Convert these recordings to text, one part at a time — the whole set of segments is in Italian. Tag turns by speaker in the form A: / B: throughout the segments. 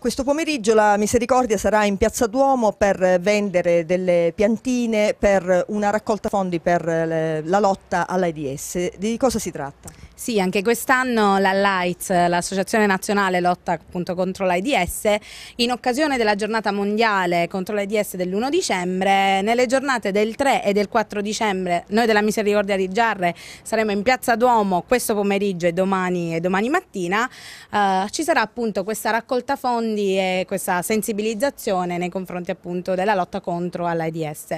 A: Questo pomeriggio la Misericordia sarà in Piazza Duomo per vendere delle piantine per una raccolta fondi per eh, la lotta all'AIDS. Di cosa si tratta?
B: Sì, anche quest'anno la LAIDS, l'Associazione Nazionale Lotta appunto, contro l'AIDS, in occasione della giornata mondiale contro l'AIDS dell'1 dicembre, nelle giornate del 3 e del 4 dicembre, noi della Misericordia di Giarre saremo in Piazza Duomo questo pomeriggio e domani, e domani mattina, eh, ci sarà appunto questa raccolta fondi quindi è questa sensibilizzazione nei confronti appunto della lotta contro l'AIDS,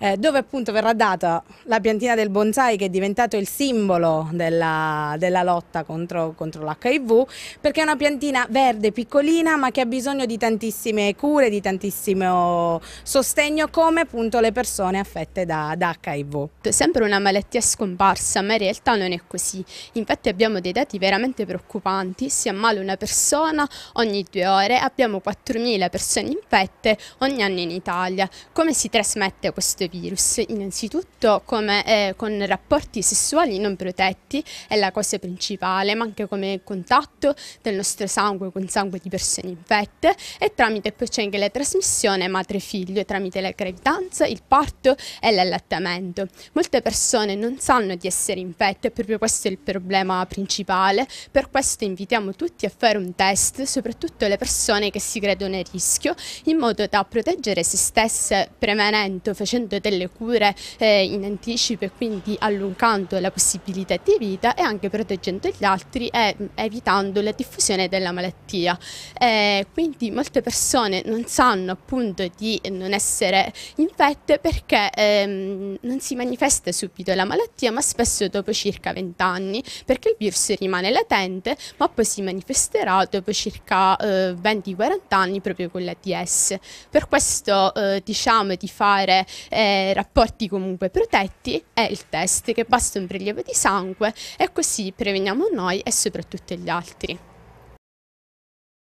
B: eh, dove appunto verrà data la piantina del bonsai che è diventato il simbolo della, della lotta contro, contro l'HIV, perché è una piantina verde, piccolina, ma che ha bisogno di tantissime cure, di tantissimo sostegno come appunto le persone affette da, da HIV. sempre una malattia scomparsa, ma in realtà non è così.
A: Infatti abbiamo dei dati veramente preoccupanti, si ammala una persona ogni due ore particolare abbiamo 4.000 persone infette ogni anno in Italia. Come si trasmette questo virus? Innanzitutto come, eh, con rapporti sessuali non protetti è la cosa principale, ma anche come contatto del nostro sangue con sangue di persone infette e tramite poi c'è anche la trasmissione madre-figlio tramite la gravidanza, il parto e l'allattamento. Molte persone non sanno di essere infette, proprio questo è il problema principale, per questo invitiamo tutti a fare un test, soprattutto le persone persone che si credono a rischio in modo da proteggere se stesse prevenendo, facendo delle cure eh, in anticipo e quindi allungando la possibilità di vita e anche proteggendo gli altri e mm, evitando la diffusione della malattia. Eh, quindi molte persone non sanno appunto di non essere infette perché ehm, non si manifesta subito la malattia ma spesso dopo circa 20 anni perché il virus rimane latente ma poi si manifesterà dopo circa eh, 20 20-40 anni proprio con l'ATS. Per questo eh, diciamo di fare eh, rapporti comunque protetti e il test che basta un prelievo di sangue e così preveniamo noi e soprattutto gli altri.